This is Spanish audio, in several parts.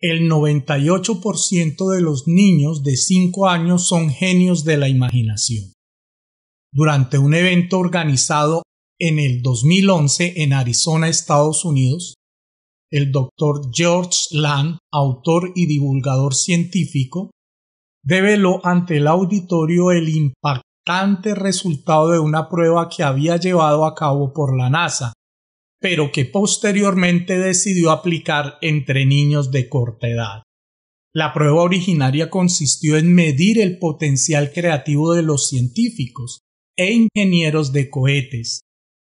el 98% de los niños de 5 años son genios de la imaginación. Durante un evento organizado en el 2011 en Arizona, Estados Unidos, el doctor George Lang, autor y divulgador científico, develó ante el auditorio el impactante resultado de una prueba que había llevado a cabo por la NASA pero que posteriormente decidió aplicar entre niños de corta edad. La prueba originaria consistió en medir el potencial creativo de los científicos e ingenieros de cohetes,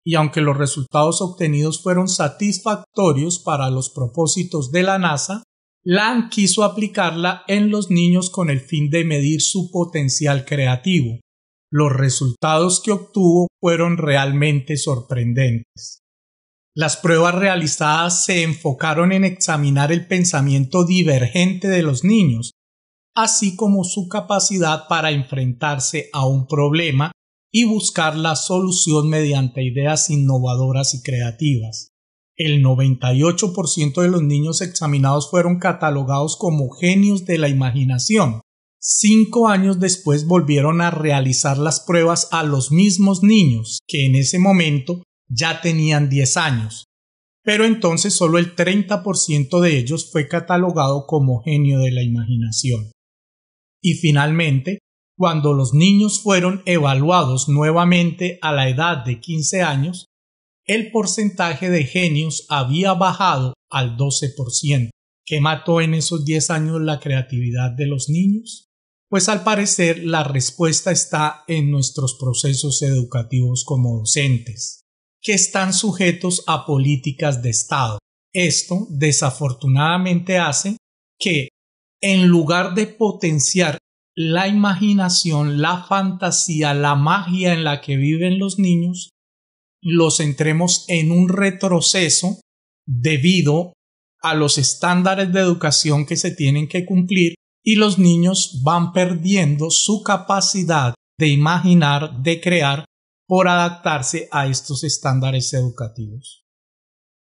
y aunque los resultados obtenidos fueron satisfactorios para los propósitos de la NASA, Lan quiso aplicarla en los niños con el fin de medir su potencial creativo. Los resultados que obtuvo fueron realmente sorprendentes. Las pruebas realizadas se enfocaron en examinar el pensamiento divergente de los niños, así como su capacidad para enfrentarse a un problema y buscar la solución mediante ideas innovadoras y creativas. El 98% de los niños examinados fueron catalogados como genios de la imaginación. Cinco años después volvieron a realizar las pruebas a los mismos niños, que en ese momento ya tenían 10 años, pero entonces solo el 30% de ellos fue catalogado como genio de la imaginación. Y finalmente, cuando los niños fueron evaluados nuevamente a la edad de 15 años, el porcentaje de genios había bajado al 12%. ¿Qué mató en esos 10 años la creatividad de los niños? Pues al parecer la respuesta está en nuestros procesos educativos como docentes que están sujetos a políticas de Estado. Esto desafortunadamente hace que, en lugar de potenciar la imaginación, la fantasía, la magia en la que viven los niños, los entremos en un retroceso debido a los estándares de educación que se tienen que cumplir y los niños van perdiendo su capacidad de imaginar, de crear por adaptarse a estos estándares educativos.